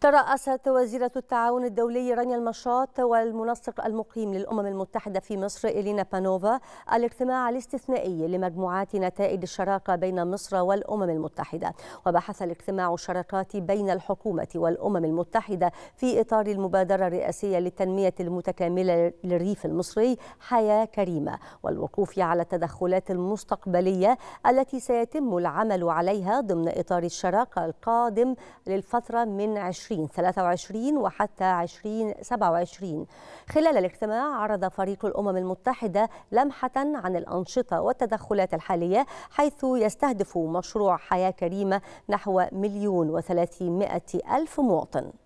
ترأست وزيرة التعاون الدولي رانيا المشاط والمنسق المقيم للأمم المتحدة في مصر إلينا بانوفا الاجتماع الاستثنائي لمجموعات نتائج الشراكة بين مصر والأمم المتحدة وبحث الاجتماع الشراكات بين الحكومة والأمم المتحدة في إطار المبادرة الرئاسية للتنمية المتكاملة للريف المصري حياة كريمة والوقوف على التدخلات المستقبلية التي سيتم العمل عليها ضمن إطار الشراكة القادم للفترة من 20 2023 وحتى 2027 خلال الاجتماع عرض فريق الأمم المتحدة لمحة عن الأنشطة والتدخلات الحالية حيث يستهدف مشروع حياة كريمة نحو مليون وثلاثمائة ألف مواطن